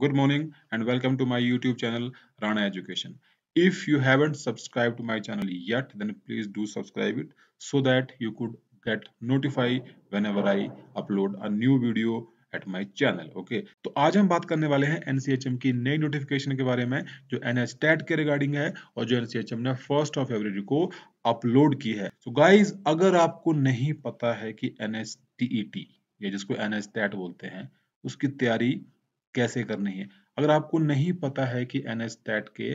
Good morning and welcome to my YouTube channel Rana Education. If you haven't subscribed to my channel yet, then please do subscribe it so that you could get notify whenever I upload a new video at my channel okay तो आज हम बात करने वाले हैं NCHM की नई notification के बारे में जो एनएच के रिगार्डिंग है और जो एनसीएचएम ने फर्स्ट ऑफ फेब्रवरी को अपलोड की है तो so गाइज अगर आपको नहीं पता है कि एनएच ये जिसको एनएच बोलते हैं उसकी तैयारी कैसे करनी है अगर आपको नहीं पता है कि एनएसटैट के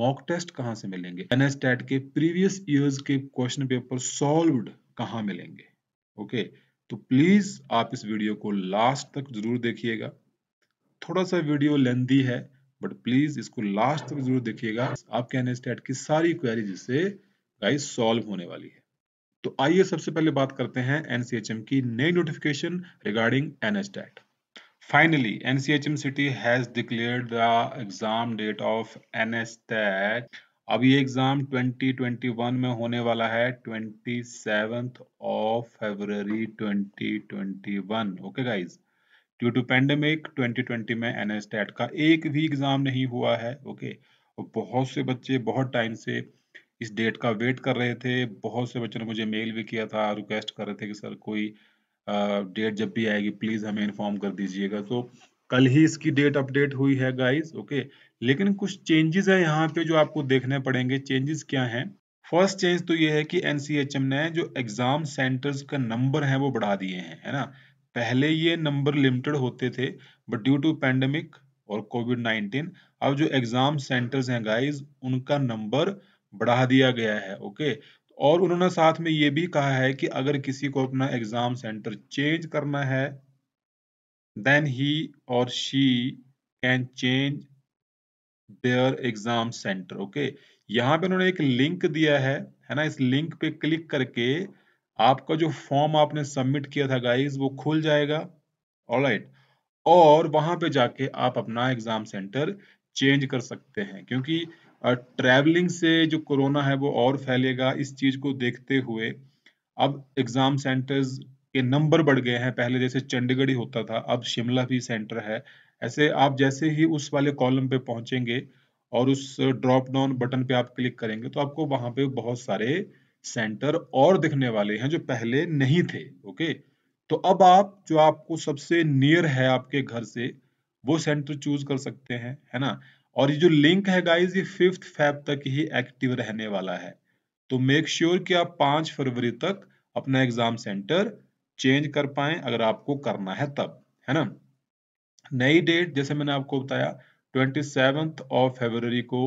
मॉक टेस्ट कहाँ से मिलेंगे एनएसटैट के प्रीवियस ईयर्स के क्वेश्चन पेपर सॉल्व्ड कहाँ मिलेंगे ओके तो प्लीज आप इस वीडियो को लास्ट तक जरूर देखिएगा थोड़ा सा वीडियो लेंदी है बट प्लीज इसको लास्ट तक जरूर देखिएगा आपके एनएसटैट की सारी क्वेरी जिससे गाइस सॉल्व होने वाली है तो आइए सबसे पहले बात करते हैं एनसीएचएम की नई notification regarding NHTET Finally, NCHM City has declared the exam date of NSTEC. अब ये एग्जाम 2021 में होने वाला है 27th of February 2021 Okay guys. Due to pandemic, 2020 में एनएसटेट का एक भी एग्जाम नहीं हुआ है ओके okay? और बहुत से बच्चे बहुत टाइम से इस डेट का वेट कर रहे थे बहुत से बच्चों ने मुझे मेल भी किया था रिक्वेस्ट कर रहे थे कि सर कोई डेट जब भी आएगी प्लीज हमें इन्फॉर्म कर दीजिएगा तो कल ही इसकी डेट अपडेट हुई है गाइस ओके लेकिन कुछ चेंजेस है यहाँ पे जो आपको देखने पड़ेंगे चेंजेस क्या हैं फर्स्ट चेंज तो ये है कि एनसीएचएम ने जो एग्जाम सेंटर्स का नंबर है वो बढ़ा दिए हैं है ना पहले ये नंबर लिमिटेड होते थे बट ड्यू टू पैंडमिक और कोविड नाइन्टीन अब जो एग्जाम सेंटर्स हैं गाइज उनका नंबर बढ़ा दिया गया है ओके और उन्होंने साथ में ये भी कहा है कि अगर किसी को अपना एग्जाम सेंटर चेंज करना है देन ही और she can change their exam centre okay यहाँ पे उन्होंने एक लिंक दिया है है ना इस लिंक पे क्लिक करके आपका जो फॉर्म आपने सबमिट किया था गाइज वो खुल जाएगा ऑलराइट right. और वहां पे जाके आप अपना एग्जाम सेंटर चेंज कर सकते हैं क्योंकि ट्रैवलिंग से जो कोरोना है वो और फैलेगा इस चीज को देखते हुए अब एग्जाम सेंटर्स के नंबर बढ़ गए हैं पहले जैसे चंडीगढ़ ही होता था अब शिमला भी सेंटर है ऐसे आप जैसे ही उस वाले कॉलम पे पहुंचेंगे और उस ड्रॉप डाउन बटन पे आप क्लिक करेंगे तो आपको वहां पे बहुत सारे सेंटर और दिखने वाले हैं जो पहले नहीं थे ओके तो अब आप जो आपको सबसे नियर है आपके घर से वो सेंटर चूज कर सकते हैं है ना और ये जो लिंक है गाइज ये फिफ्थ फैब तक ही एक्टिव रहने वाला है तो मेक श्योर sure कि आप पांच फरवरी तक अपना एग्जाम सेंटर चेंज कर पाए अगर आपको करना है तब है ना नई डेट जैसे मैंने आपको बताया ट्वेंटी सेवंथ ऑफ फेबररी को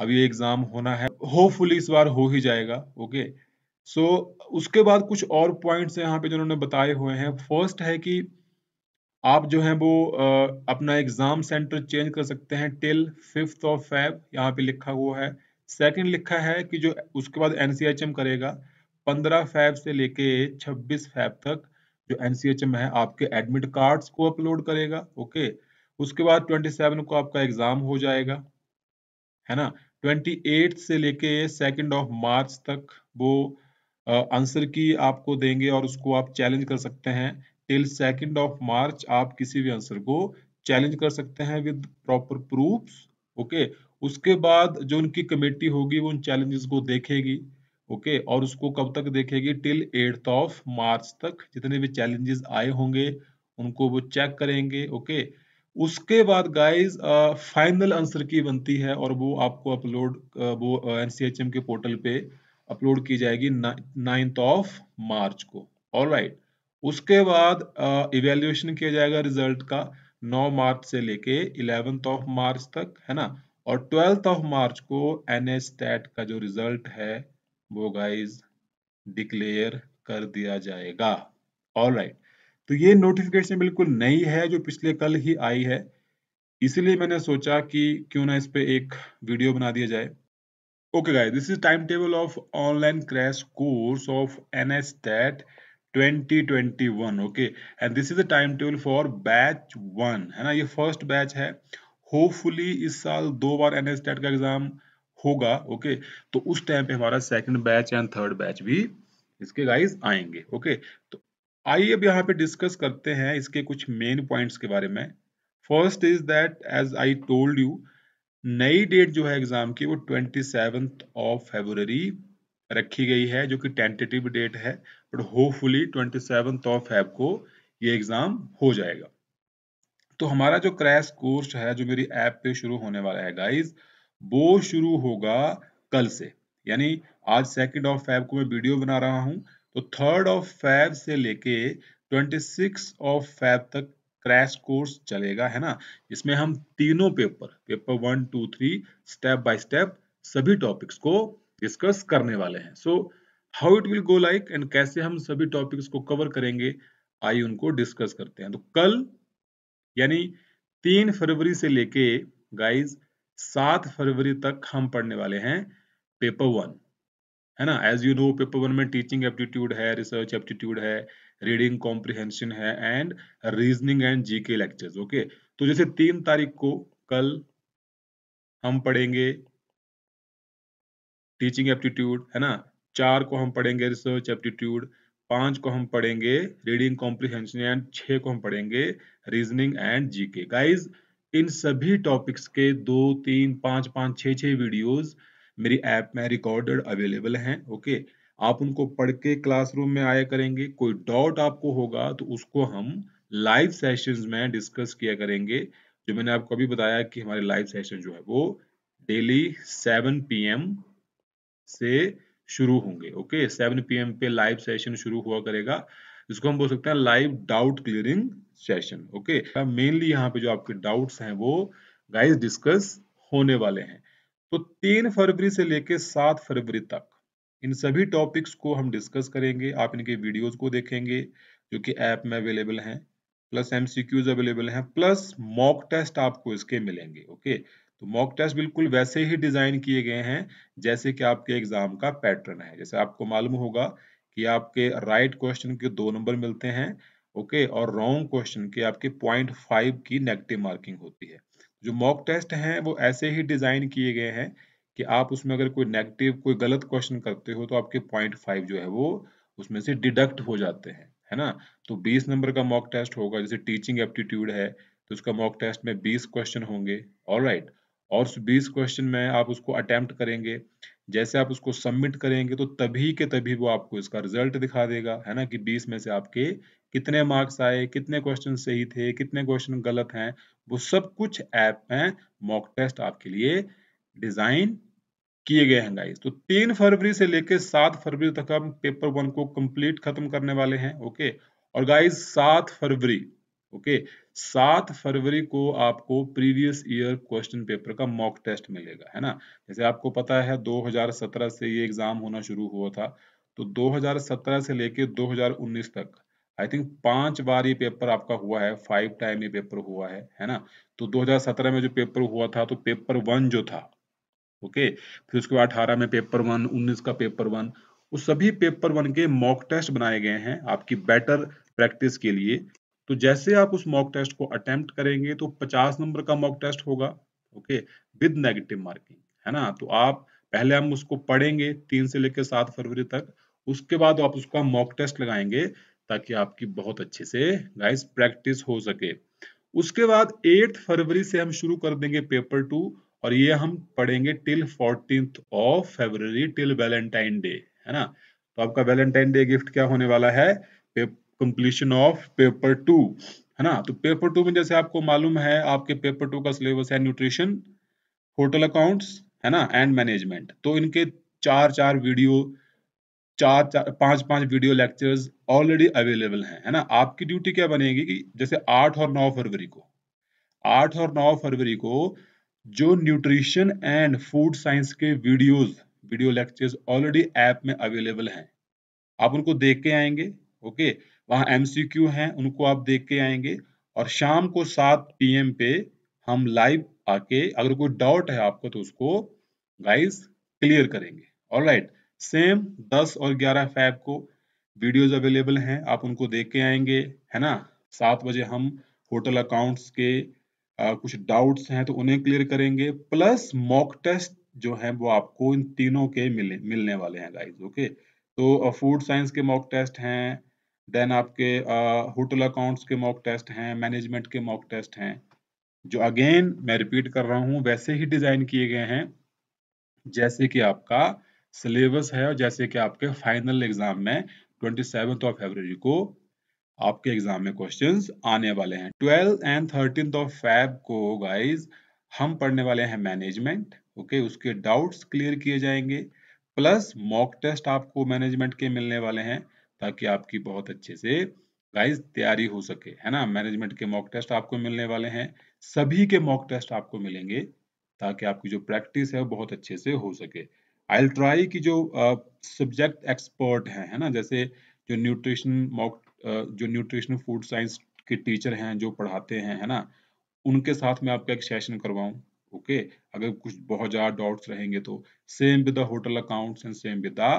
अभी एग्जाम होना है होपफुली इस बार हो ही जाएगा ओके सो so, उसके बाद कुछ और पॉइंट्स हैं यहाँ पे जिन्होंने बताए हुए हैं फर्स्ट है कि आप जो है वो अपना एग्जाम सेंटर चेंज कर सकते हैं टिल फिफ्थ ऑफ फैब यहाँ पे लिखा हुआ है सेकंड लिखा है कि जो उसके बाद एनसीएचएम करेगा पंद्रह फैब से लेके छब्बीस फैब तक जो एनसीएचएम है आपके एडमिट कार्ड्स को अपलोड करेगा ओके उसके बाद ट्वेंटी सेवन को आपका एग्जाम हो जाएगा है ना ट्वेंटी एट से लेके सेकेंड ऑफ मार्च तक वो आंसर की आपको देंगे और उसको आप चैलेंज कर सकते हैं टिल सेकेंड ऑफ मार्च आप किसी भी आंसर को चैलेंज कर सकते हैं विद प्रॉपर प्रूफ ओके उसके बाद जो उनकी कमेटी होगी वो उन चैलेंजेस को देखेगी ओके okay, और उसको कब तक देखेगी टिल एट ऑफ मार्च तक जितने भी चैलेंजेस आए होंगे उनको वो चेक करेंगे ओके okay? उसके बाद गाइस फाइनल आंसर की बनती है और वो आपको अपलोड वो एनसीएचएम के पोर्टल पे अपलोड की जाएगी नाइन्थ ऑफ मार्च को ऑल राइट right. उसके बाद इवेल्युएशन किया जाएगा रिजल्ट का 9 मार्च से लेके इलेवेंथ ऑफ मार्च तक है ना और ट्वेल्थ ऑफ मार्च को एन का जो रिजल्ट है वो गाइज डिक्लेयर कर दिया जाएगा ऑल राइट तो ये नोटिफिकेशन बिल्कुल नई है जो पिछले कल ही आई है इसलिए मैंने सोचा कि क्यों ना इस पे एक वीडियो बना दिया जाए okay guys this is time table of online crash course of N S 2021 okay and this is the time table for batch one है ना ये फर्स्ट बैच है होपफुली इस साल दो बार एन e का एग्जाम होगा ओके okay? तो उस टाइम पे हमारा second batch and third batch भी इसके गाइस आएंगे ओके okay? तो आइए अब यहाँ पे डिस्कस करते हैं इसके कुछ मेन पॉइंट्स के बारे में first is that as I told you नई डेट जो है एग्जाम की वो ट्वेंटी ऑफ फेबर रखी गई है जो कि टेंटेटिव डेट है but hopefully twenty seven of Feb को ये एग्जाम हो जाएगा तो हमारा जो क्रैश कोर्स है जो मेरी ऐप पे शुरू होने वाला है गाइज वो शुरू होगा कल से यानी आज सेकेंड ऑफ फेब को मैं वीडियो बना रहा हूँ तो थर्ड ऑफ फैब से लेके ट्वेंटी सिक्स ऑफ फैब तक क्रैश कोर्स चलेगा है ना इसमें हम तीनों paper paper one two three step by step सभी टॉपिक्स को डिस्कस करने वाले हैं so how it will go like and कैसे हम सभी टॉपिक्स को कवर करेंगे आई उनको डिस्कस करते हैं तो कल यानी तीन फरवरी से लेके गाइज सात फरवरी तक हम पढ़ने वाले हैं पेपर वन है ना as you know paper one में टीचिंग एप्टीट्यूड है रिसर्च एप्टीट्यूड है रीडिंग कॉम्प्रिहेंशन है and reasoning and GK lectures okay तो जैसे तीन तारीख को कल हम पढ़ेंगे टीचिंग एप्टीट्यूड है ना चार को हम पढ़ेंगे रिसर्च एप्टीट्यूड पांच को हम पढ़ेंगे रीडिंग कॉम्प्रिहेंशन एंड छह को हम पढ़ेंगे रीजनिंग एंड जीके गाइस इन सभी टॉपिक्स के दो तीन पांच पांच छह छह वीडियोस मेरी ऐप में रिकॉर्डेड अवेलेबल हैं ओके आप उनको पढ़ के क्लासरूम में आया करेंगे कोई डाउट आपको होगा तो उसको हम लाइव सेशंस में डिस्कस किया करेंगे जो मैंने आपको अभी बताया कि हमारे लाइव सेशन जो है वो डेली सेवन पी से शुरू होंगे ओके सेवन पी पे लाइव सेशन शुरू हुआ करेगा जिसको हम बोल सकते हैं live doubt clearing session okay mainly यहाँ पे जो आपके डाउट्स हैं वो गाइस डिस्कस होने वाले हैं तो तीन फरवरी से लेके सात फरवरी तक इन सभी टॉपिक्स को हम डिस्कस करेंगे आप इनके वीडियोस को देखेंगे जो कि ऐप में अवेलेबल हैं प्लस एमसीक्यूज अवेलेबल हैं प्लस मॉक टेस्ट आपको इसके मिलेंगे ओके तो मॉक टेस्ट बिल्कुल वैसे ही डिजाइन किए गए हैं जैसे कि आपके एग्जाम का पैटर्न है जैसे आपको मालूम होगा कि आपके राइट क्वेश्चन के दो नंबर मिलते हैं ओके और रॉन्ग क्वेश्चन के आपके पॉइंट फाइव की नेगेटिव मार्किंग होती है जो मॉक टेस्ट हैं वो ऐसे ही डिजाइन किए गए हैं कि आप उसमें अगर कोई नेगेटिव कोई गलत क्वेश्चन करते हो तो आपके पॉइंट फाइव जो है वो उसमें से डिडक्ट हो जाते हैं है ना तो बीस नंबर का मॉक टेस्ट होगा जैसे टीचिंग एप्टीट्यूड है तो उसका मॉक टेस्ट में बीस क्वेश्चन होंगे ऑल राइट right. और बीस क्वेश्चन में आप उसको अटेम्प्ट करेंगे जैसे आप उसको सबमिट करेंगे तो तभी के तभी वो आपको इसका रिजल्ट दिखा देगा है ना कि बीस में से आपके कितने मार्क्स आए कितने क्वेश्चन सही थे कितने क्वेश्चन गलत हैं वो सब कुछ ऐप में मॉक टेस्ट आपके लिए डिजाइन किए गए हैं गाइस तो तीन फरवरी से लेकर सात फरवरी तक हम पेपर वन को कंप्लीट खत्म करने वाले हैं ओके और गाइस सात फरवरी ओके सात फरवरी को आपको प्रीवियस ईयर क्वेश्चन पेपर का मॉक टेस्ट मिलेगा है ना जैसे आपको पता है 2017 से ये एग्जाम होना शुरू हुआ था तो 2017 से लेके 2019 तक आई थिंक पांच बार ये पेपर आपका हुआ है फाइव टाइम ये पेपर हुआ है है ना तो 2017 में जो पेपर हुआ था तो पेपर वन जो था ओके फिर उसके बाद अठारह में पेपर वन उन्नीस का पेपर वन उस सभी पेपर वन के मॉक टेस्ट बनाए गए हैं आपकी बेटर प्रैक्टिस के लिए तो जैसे आप उस मॉक टेस्ट को अटेम्प्ट करेंगे तो 50 नंबर का मॉक टेस्ट होगा ओके विद नेगेटिव मार्किंग है ना तो आप पहले हम उसको पढ़ेंगे तीन से लेकर सात फरवरी तक उसके बाद आप उसका मॉक टेस्ट लगाएंगे ताकि आपकी बहुत अच्छे से गाइस प्रैक्टिस हो सके उसके बाद एट फरवरी से हम शुरू कर देंगे पेपर टू और ये हम पढ़ेंगे till fourteen of Feb till Valentine Day है ना तो आपका वैलेंटाइन डे गिफ्ट क्या होने वाला है कंप्लीशन ऑफ पेपर टू है ना तो पेपर टू में जैसे आपको मालूम है आपके पेपर टू का सिलेबस है न्यूट्रिशन होटल अकाउंट्स है ना एंड मैनेजमेंट तो इनके चार चार वीडियो चार चार पांच पांच वीडियो लेक्चर्स ऑलरेडी अवेलेबल हैं है ना आपकी ड्यूटी क्या बनेगी कि जैसे आठ और नौ फरवरी को आठ और नौ फरवरी को जो न्यूट्रिशन एंड फूड साइंस के videos video lectures already app में अवेलेबल हैं आप उनको देख के आएंगे ओके okay? वहाँ एमसीक्यू हैं उनको आप देख के आएंगे और शाम को सात पी पे हम लाइव आके अगर कोई डाउट है आपको तो उसको गाइस क्लियर करेंगे और राइट सेम दस और ग्यारह फैब को वीडियोज अवेलेबल हैं आप उनको देख के आएंगे है ना सात बजे हम होटल अकाउंट्स के आ, कुछ डाउट्स हैं तो उन्हें क्लियर करेंगे प्लस मॉक टेस्ट जो है वो आपको इन तीनों के मिले मिलने वाले हैं गाइज ओके तो फूड साइंस के मॉक टेस्ट हैं देन आपके होटल अकाउंट्स के मॉक टेस्ट हैं मैनेजमेंट के मॉक टेस्ट हैं जो अगेन मैं रिपीट कर रहा हूँ वैसे ही डिजाइन किए गए हैं जैसे कि आपका सिलेबस है और जैसे कि आपके फाइनल एग्जाम में ट्वेंटी ऑफ फेबर को आपके एग्जाम में क्वेश्चंस आने वाले हैं twelfth and thirteen of Feb को गाइज हम पढ़ने वाले हैं मैनेजमेंट ओके उसके डाउट्स क्लियर किए जाएंगे प्लस मॉक टेस्ट आपको मैनेजमेंट के मिलने वाले हैं ताकि आपकी बहुत अच्छे से गाइस तैयारी हो सके है ना मैनेजमेंट के मॉक टेस्ट आपको मिलने वाले हैं सभी के मॉक टेस्ट आपको मिलेंगे ताकि आपकी जो प्रैक्टिस है वो बहुत अच्छे से हो सके आई ट्राई की जो सब्जेक्ट एक्सपर्ट हैं है ना जैसे जो न्यूट्रिशन मॉक जो न्यूट्रिशन फूड साइंस के टीचर हैं जो पढ़ाते हैं है ना उनके साथ मैं आपका एक सेशन करवाऊँ ओके अगर कुछ बहुत ज़्यादा डाउट्स रहेंगे तो same with the hotel accounts and same with the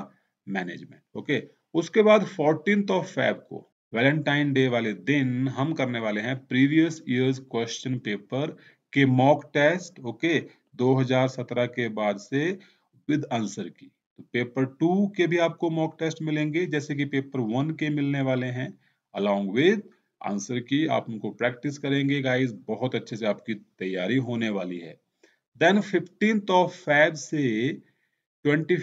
management okay उसके बाद फोर्टीन ऑफ फेब को वैलेंटाइन डे वाले दिन हम करने वाले हैं प्रीवियस ईयर्स क्वेश्चन पेपर के मॉक टेस्ट ओके 2017 के बाद से विद आंसर की तो पेपर टू के भी आपको मॉक टेस्ट मिलेंगे जैसे कि पेपर वन के मिलने वाले हैं अलोंग विद आंसर की आप उनको प्रैक्टिस करेंगे गाइस बहुत अच्छे से आपकी तैयारी होने वाली है देन फिफ्टींथ ऑफ फेब से ट्वेंटी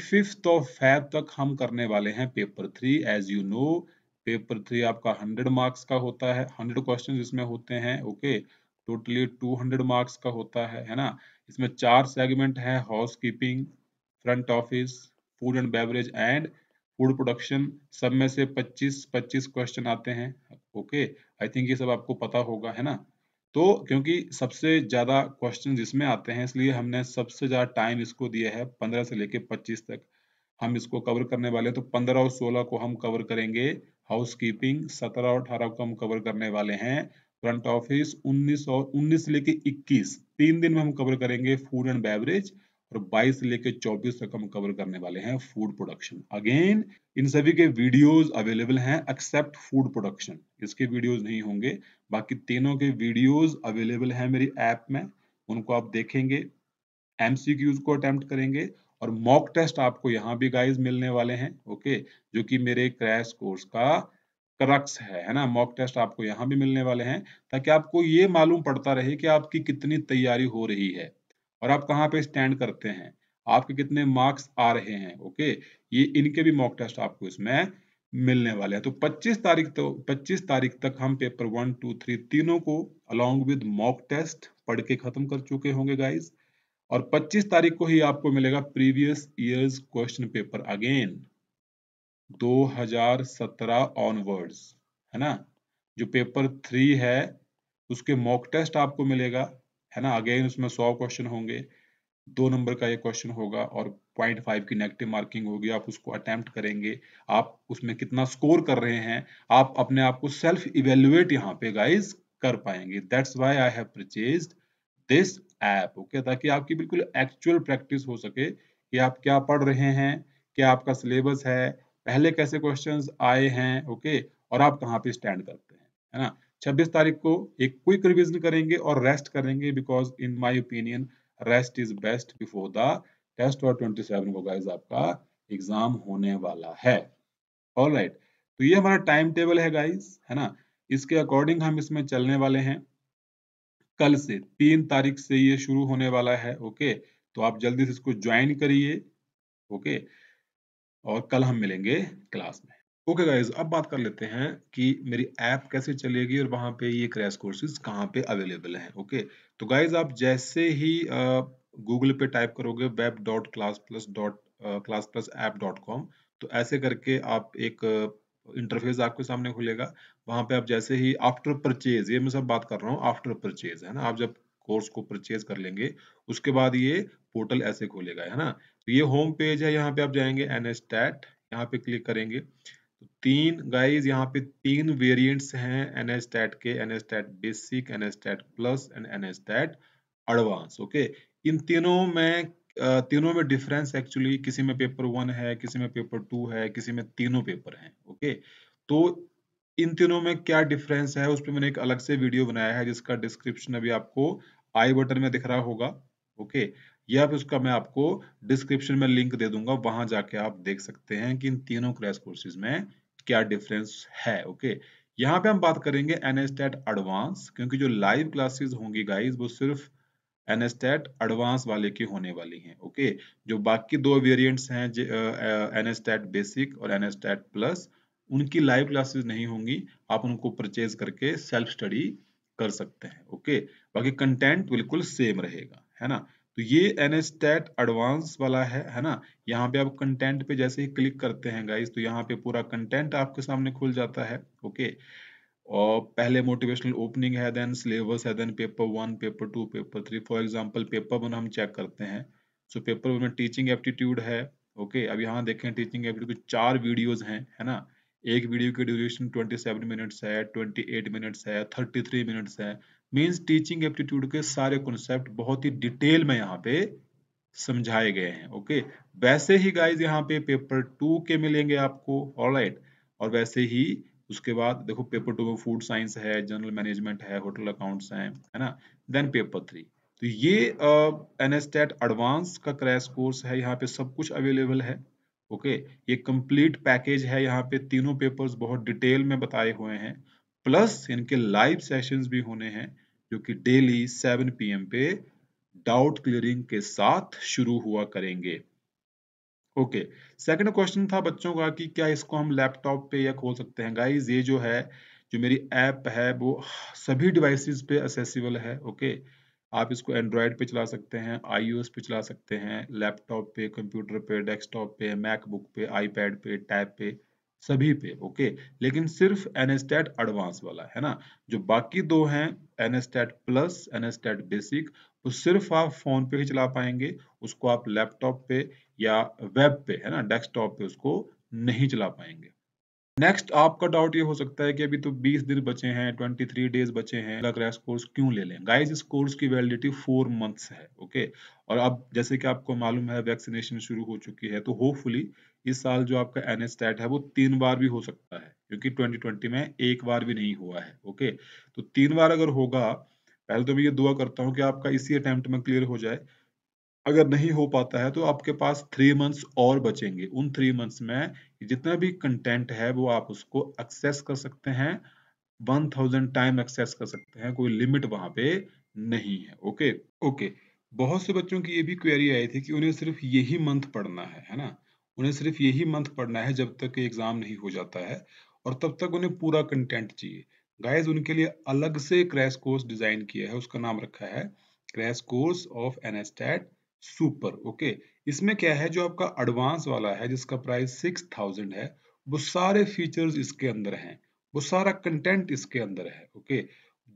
ऑफ फैब तक हम करने वाले हैं paper three as you know paper three आपका हंड्रेड मार्क्स का होता है हंड्रेड क्वेश्चन इसमें होते हैं okay totally two hundred marks का होता है है ना इसमें चार सेगमेंट है housekeeping front office food and beverage and food production सब में से 25 25 क्वेश्चन आते हैं ओके आई थिंक ये सब आपको पता होगा है ना तो क्योंकि सबसे ज़्यादा क्वेश्चन इसमें आते हैं इसलिए हमने सबसे ज़्यादा टाइम इसको दिया है पंद्रह से लेके पच्चीस तक हम इसको कवर करने वाले तो पंद्रह और सोलह को हम कवर करेंगे हाउस कीपिंग सत्रह और अठारह को हम कवर करने वाले हैं फ्रंट ऑफिस उन्नीस और उन्नीस से लेके इक्कीस तीन दिन में हम कवर करेंगे फूड एंड बेवरेज और 22 से लेकर 24 तक हम कवर करने वाले हैं फूड प्रोडक्शन अगेन इन सभी के वीडियोस अवेलेबल हैं एक्सेप्ट फूड प्रोडक्शन इसके वीडियोस नहीं होंगे बाकी तीनों के वीडियोस अवेलेबल हैं मेरी ऐप में उनको आप देखेंगे एमसीक्यूज को अटेम्प्ट करेंगे और मॉक टेस्ट आपको यहाँ भी गाइज मिलने वाले हैं ओके जो कि मेरे क्रैश कोर्स का क्रक्स है है ना मॉक टेस्ट आपको यहाँ भी मिलने वाले हैं ताकि आपको ये मालूम पड़ता रहे कि आपकी कितनी तैयारी हो रही है और आप कहाँ पे स्टैंड करते हैं आपके कितने मार्क्स आ रहे हैं ओके ये इनके भी मॉक टेस्ट आपको इसमें मिलने वाले हैं तो 25 तारीख तो 25 तारीख तक हम पेपर वन टू थ्री तीनों को अलोंग विद मॉक टेस्ट पढ़ के खत्म कर चुके होंगे गाइज और 25 तारीख को ही आपको मिलेगा previous years question paper again 2017 onwards है ना जो पेपर थ्री है उसके मॉक टेस्ट आपको मिलेगा है ना अगेन उसमें सौ क्वेश्चन होंगे दो नंबर का ये क्वेश्चन होगा और पॉइंट फाइव की नेगेटिव मार्किंग होगी आप उसको अटेम्प्ट करेंगे आप उसमें कितना स्कोर कर रहे हैं आप अपने आप को सेल्फ इवेल्युएट यहाँ पे गाइज कर पाएंगे that's why I have purchase this app okay ताकि आपकी बिल्कुल एक्चुअल प्रैक्टिस हो सके कि आप क्या पढ़ रहे हैं क्या आपका सिलेबस है पहले कैसे क्वेश्चंस आए हैं ओके okay? और आप कहाँ पे स्टैंड करते हैं है ना 26 तारीख को एक क्विक रिविजन करेंगे और रेस्ट करेंगे because in my opinion rest is best before the test और 27 को गाइस आपका एग्जाम होने वाला है ऑल right. तो ये हमारा टाइम टेबल है गाइस है ना इसके अकॉर्डिंग हम इसमें चलने वाले हैं कल से तीन तारीख से ये शुरू होने वाला है ओके तो आप जल्दी से इसको ज्वाइन करिए ओके और कल हम मिलेंगे क्लास में ओके गाइज अब बात कर लेते हैं कि मेरी ऐप कैसे चलेगी और वहाँ पे ये क्रैश कोर्सेज कहाँ पे अवेलेबल हैं ओके तो गाइज आप जैसे ही गूगल पे टाइप करोगे web dot class plus dot class plus app dot com तो ऐसे करके आप एक इंटरफेस आपके सामने खुलेगा वहाँ पे आप जैसे ही आफ्टर परचेज ये मैं सब बात कर रहा हूँ आफ्टर परचेज है ना आप जब कोर्स को परचेज कर लेंगे उसके बाद ये पोर्टल ऐसे खोलेगा है ना तो ये होम पेज है यहाँ पे आप जाएंगे एन एस टैट यहाँ पे क्लिक करेंगे तो तीन गाइज यहाँ पे तीन वेरिएंट्स हैं एन एच टैट के N H TET basic N H TET plus and N H TET advance okay इन तीनों में तीनों में डिफरेंस एक्चुअली किसी में पेपर वन है किसी में पेपर टू है किसी में तीनों पेपर हैं ओके तो इन तीनों में क्या डिफरेंस है उस पर मैंने एक अलग से वीडियो बनाया है जिसका डिस्क्रिप्शन अभी आपको आई बटन में दिख रहा होगा ओके okay? या फिर उसका मैं आपको डिस्क्रिप्शन में लिंक दे दूंगा वहां जाके आप देख सकते हैं कि इन तीनों क्रैश कोर्सेज में क्या डिफरेंस है ओके यहाँ पे हम बात करेंगे एनएसटेट एडवांस क्योंकि जो लाइव क्लासेस होंगी गाइज वो सिर्फ एनएसटेट एडवांस वाले की होने वाली हैं ओके जो बाकी दो वेरियंट्स हैं एनएसटेट बेसिक और एनएसटेट प्लस उनकी लाइव क्लासेस नहीं होंगी आप उनको परचेज करके सेल्फ स्टडी कर सकते हैं ओके बाकी कंटेंट बिल्कुल सेम रहेगा है ना तो ये एन एडवांस वाला है है ना यहाँ पे आप कंटेंट पे जैसे ही क्लिक करते हैं गाइज तो यहाँ पे पूरा कंटेंट आपके सामने खुल जाता है ओके और पहले मोटिवेशनल ओपनिंग है देन सिलेबस है then paper one paper two paper three for example paper one हम चेक करते हैं सो पेपर वन में टीचिंग एप्टीट्यूड है ओके अब यहाँ देखें टीचिंग एप्टीट्यूड चार वीडियोज हैं है ना एक वीडियो की ड्यूरेशन 27 मिनट्स है 28 मिनट्स है 33 मिनट्स है मीन्स टीचिंग एप्टीट्यूड के सारे कॉन्सेप्ट बहुत ही डिटेल में यहाँ पे समझाए गए हैं ओके वैसे ही गाइज यहाँ पे पेपर टू के मिलेंगे आपको ऑल right. और वैसे ही उसके बाद देखो पेपर टू में फूड साइंस है जनरल मैनेजमेंट है होटल अकाउंट्स हैं है ना देन पेपर थ्री तो ये एन एस एडवांस का क्रैश कोर्स है यहाँ पे सब कुछ अवेलेबल है ओके ये कंप्लीट पैकेज है यहाँ पे तीनों पेपर्स बहुत डिटेल में बताए हुए हैं प्लस इनके लाइव सेशंस भी होने हैं जो कि डेली 7 पीएम पे डाउट क्लियरिंग के साथ शुरू हुआ करेंगे ओके सेकंड क्वेश्चन था बच्चों का कि क्या इसको हम लैपटॉप पे या खोल सकते हैं गाइज ये जो है जो मेरी ऐप है वो सभी डिवाइसेस पे असेसिबल है ओके okay? आप इसको एंड्रॉयड पे चला सकते हैं आईओएस पे चला सकते हैं लैपटॉप पे कंप्यूटर पे डेस्कटॉप पे मैकबुक पे आईपैड पे टैब पे सभी पे ओके लेकिन सिर्फ एनएसटेट एडवांस वाला है ना जो बाकी दो हैं एनएसटेट प्लस एनएसटेट बेसिक वो सिर्फ आप फोन पे ही चला पाएंगे उसको आप लैपटॉप पे या वेब पे है ना डेस्कटॉप पे उसको नहीं चला पाएंगे नेक्स्ट आपका डाउट ये हो सकता है कि अभी तो 20 दिन बचे हैं 23 डेज बचे हैं अगला क्रैश कोर्स क्यों ले लें गाइस इस कोर्स की वैलिडिटी फोर मंथ्स है ओके और अब जैसे कि आपको मालूम है वैक्सीनेशन शुरू हो चुकी है तो होपफुली इस साल जो आपका एन है वो तीन बार भी हो सकता है क्योंकि ट्वेंटी में एक बार भी नहीं हुआ है ओके तो तीन बार अगर होगा पहले तो मैं ये दुआ करता हूँ कि आपका इसी अटैम्प्ट में क्लियर हो जाए अगर नहीं हो पाता है तो आपके पास थ्री मंथ्स और बचेंगे उन थ्री मंथ्स में जितना भी कंटेंट है वो आप उसको एक्सेस कर सकते हैं वन थाउजेंड टाइम एक्सेस कर सकते हैं कोई लिमिट वहां पे नहीं है ओके ओके बहुत से बच्चों की ये भी क्वेरी आई थी कि उन्हें सिर्फ यही मंथ पढ़ना है है ना उन्हें सिर्फ यही मंथ पढ़ना है जब तक एग्जाम नहीं हो जाता है और तब तक उन्हें पूरा कंटेंट चाहिए गाइज उनके लिए अलग से क्रैश कोर्स डिजाइन किया है उसका नाम रखा है crash course of NHTET super okay इसमें क्या है जो आपका एडवांस वाला है जिसका प्राइस सिक्स थाउजेंड है वो सारे फीचर्स इसके अंदर हैं वो सारा कंटेंट इसके अंदर है ओके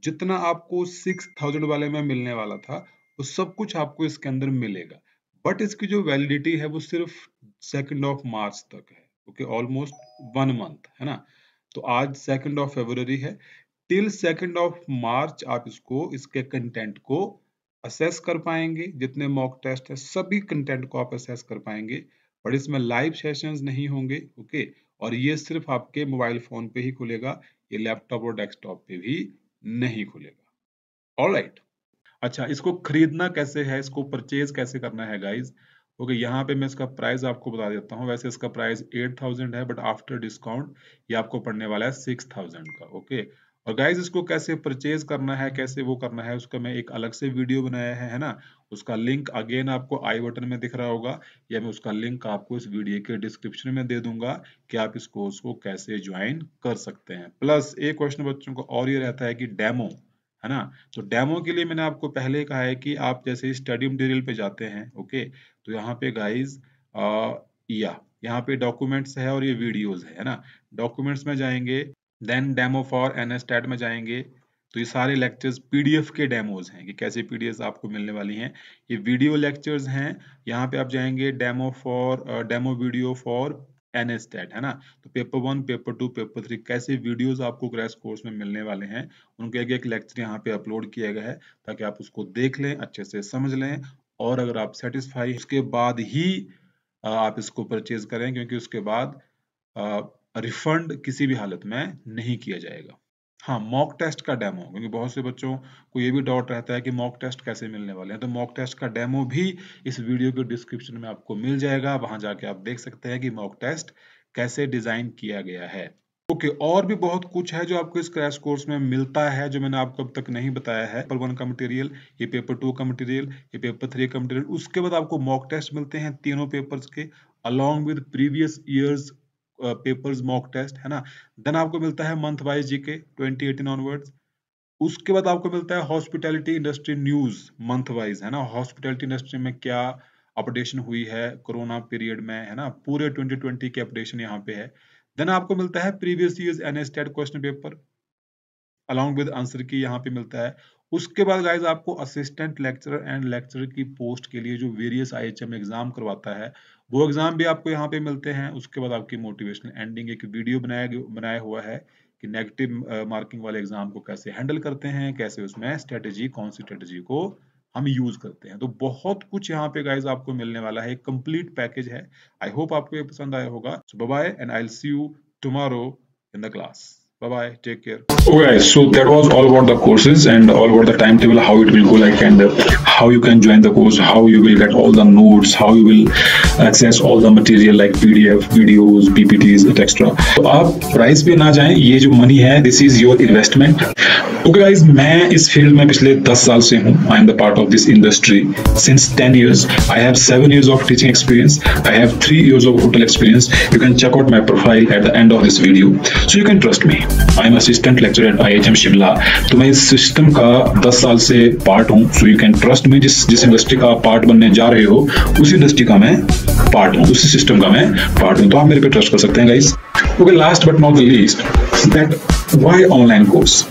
जितना आपको सिक्स थाउजेंड वाले में मिलने वाला था वो सब कुछ आपको इसके अंदर मिलेगा बट इसकी जो वैलिडिटी है वो सिर्फ सेकेंड ऑफ मार्च तक है ओके ऑलमोस्ट वन मंथ है ना तो आज सेकेंड ऑफ फेबर है टिल सेकेंड ऑफ मार्च आप इसको इसके कंटेंट को असेस कर पाएंगे जितने मॉक टेस्ट है सभी कंटेंट को आप असेस कर पाएंगे बट इसमें लाइव सेशंस नहीं होंगे ओके और ये सिर्फ आपके मोबाइल फोन पे ही खुलेगा ये लैपटॉप और डेस्कटॉप पे भी नहीं खुलेगा ऑल right. अच्छा इसको खरीदना कैसे है इसको परचेज कैसे करना है गाइज ओके okay, यहाँ पे मैं इसका प्राइस आपको बता देता हूँ वैसे इसका प्राइस एट थाउजेंड है बट आफ्टर डिस्काउंट ये आपको पड़ने वाला है सिक्स थाउजेंड का ओके okay? और गाइज इसको कैसे परचेज करना है कैसे वो करना है उसका मैं एक अलग से वीडियो बनाया है है ना उसका लिंक अगेन आपको आई बटन में दिख रहा होगा या मैं उसका लिंक आपको इस वीडियो के डिस्क्रिप्शन में दे दूंगा कि आप इस कोर्स को कैसे ज्वाइन कर सकते हैं प्लस एक क्वेश्चन बच्चों को और ये रहता है कि डेमो है ना तो डेमो के लिए मैंने आपको पहले कहा है कि आप जैसे स्टडी मटेरियल पे जाते हैं ओके तो यहाँ पे गाइज या यहाँ पे डॉक्यूमेंट्स है और ये वीडियोज है ना डॉक्यूमेंट्स में जाएंगे देन डेमो फॉर एन में जाएंगे तो ये सारे लेक्चर्स पीडीएफ के डेमोज हैं कि कैसे पीडीएफ आपको मिलने वाली हैं ये वीडियो लेक्चर्स हैं यहाँ पे आप जाएंगे demo for demo video for N है ना तो paper one paper two paper three कैसे वीडियोस आपको क्रैश कोर्स में मिलने वाले हैं उनके एक एक लेक्चर यहाँ पे अपलोड किया गया है ताकि आप उसको देख लें अच्छे से समझ लें और अगर आप सेटिस्फाई उसके बाद ही आप इसको परचेज करें क्योंकि उसके बाद रिफंड किसी भी हालत में नहीं किया जाएगा हाँ मॉक टेस्ट का डेमो क्योंकि बहुत से बच्चों को ये भी डाउट रहता है कि मॉक टेस्ट कैसे मिलने वाले हैं तो मॉक टेस्ट का डेमो भी इस वीडियो के डिस्क्रिप्शन में आपको मिल जाएगा वहां जाके आप देख सकते हैं कि मॉक टेस्ट कैसे डिजाइन किया गया है ओके okay, और भी बहुत कुछ है जो आपको इस क्रैश कोर्स में मिलता है जो मैंने आपको अब तक नहीं बताया है पेपर वन का मटेरियल ये पेपर टू का मटेरियल ये पेपर थ्री का मटेरियल उसके बाद आपको मॉक टेस्ट मिलते हैं तीनों पेपर्स के along with previous years papers mock test है ना देन आपको मिलता है मंथ वाइज जीके 2018 ऑनवर्ड्स उसके बाद आपको मिलता है hospitality industry news month wise है ना हॉस्पिटैलिटी इंडस्ट्री में क्या अपडेशन हुई है कोरोना पीरियड में है ना पूरे 2020 के अपडेशन यहाँ पे है देन आपको मिलता है previous year answered question paper along with answer की यहाँ पे मिलता है उसके बाद गाइज आपको असिस्टेंट लेक्चरर एंड लेक्चरर की पोस्ट के लिए जो वेरियस आईएचएम एग्जाम करवाता है वो एग्ज़ाम भी आपको यहाँ पे मिलते हैं उसके बाद आपकी मोटिवेशनल एंडिंग एक वीडियो बनाया बनाया हुआ है कि नेगेटिव मार्किंग वाले एग्ज़ाम को कैसे हैंडल करते हैं कैसे उसमें स्ट्रेटेजी कौन सी स्ट्रेटेजी को हम यूज़ करते हैं तो बहुत कुछ यहाँ पे गाइज आपको मिलने वाला है कंप्लीट पैकेज है आई होप आपको ये पसंद आया होगा so bye and I see you tomorrow in the class Bye bye. Take care. Okay, so that was all about the courses and all about the timetable, how it will go, like, and uh, how you can join the course, how you will get all the notes, how you will access all the material like PDF, videos, PPTs, etc. So, up price पे na जाएं ये जो money है this is your investment. Okay guys, मैं is field में पिछले 10 साल से हूँ I am the part of this industry since 10 years. I have 7 years of teaching experience. I have 3 years of hotel experience you can check out my profile at the end of this video so you can trust me I am assistant lecture at I H M Shimla तो मैं इस system का दस साल से part हूँ सो you can trust में जिस जिस इंडस्ट्री का पार्ट बनने जा रहे हो उसी इंडस्ट्री का मैं पार्ट हूँ उसी सिस्टम का मैं पार्ट हूँ तो आप मेरे पे ट्रस्ट कर सकते हैं guys okay last but not the least that why online course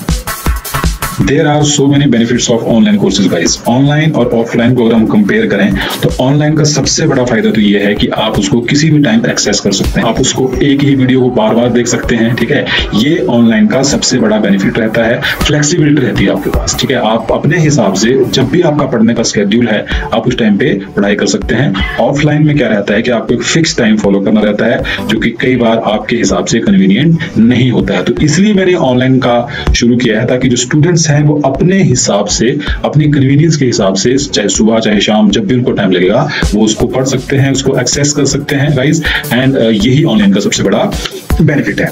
there are so many benefits of online courses guys online और ऑफलाइन को अगर हम कंपेयर करें तो ऑनलाइन का सबसे बड़ा फायदा तो ये है कि आप उसको किसी भी टाइम एक्सेस कर सकते हैं आप उसको एक ही वीडियो को बार बार देख सकते हैं ठीक है ये ऑनलाइन का सबसे बड़ा बेनिफिट रहता है फ्लेक्सीबिलिटी रहती है आपके पास ठीक है आप अपने हिसाब से जब भी आपका पढ़ने का स्केड्यूल है आप उस टाइम पे पढ़ाई कर सकते हैं ऑफलाइन में क्या रहता है कि आपको एक फिक्स टाइम फॉलो करना रहता है जो कि कई बार आपके हिसाब से कन्वीनियंट नहीं होता है तो इसलिए मैंने ऑनलाइन का शुरू किया है ताकि जो स्टूडेंट्स हैं वो अपने हिसाब से अपनी कन्वीनियंस के हिसाब से चाहे सुबह चाहे शाम जब भी उनको टाइम लगेगा वो उसको पढ़ सकते हैं उसको एक्सेस कर सकते हैं गाइज एंड uh, यही ऑनलाइन का सबसे बड़ा बेनिफिट है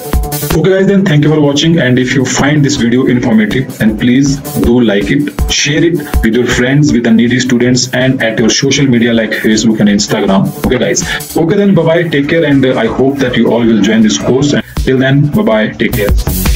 okay guys then thank you for watching and if you find this video informative and please do like it share it with your friends with needy students and at your social media like Facebook and Instagram okay guys okay then bye take care and I hope that you all will join this course and then, bye bye take care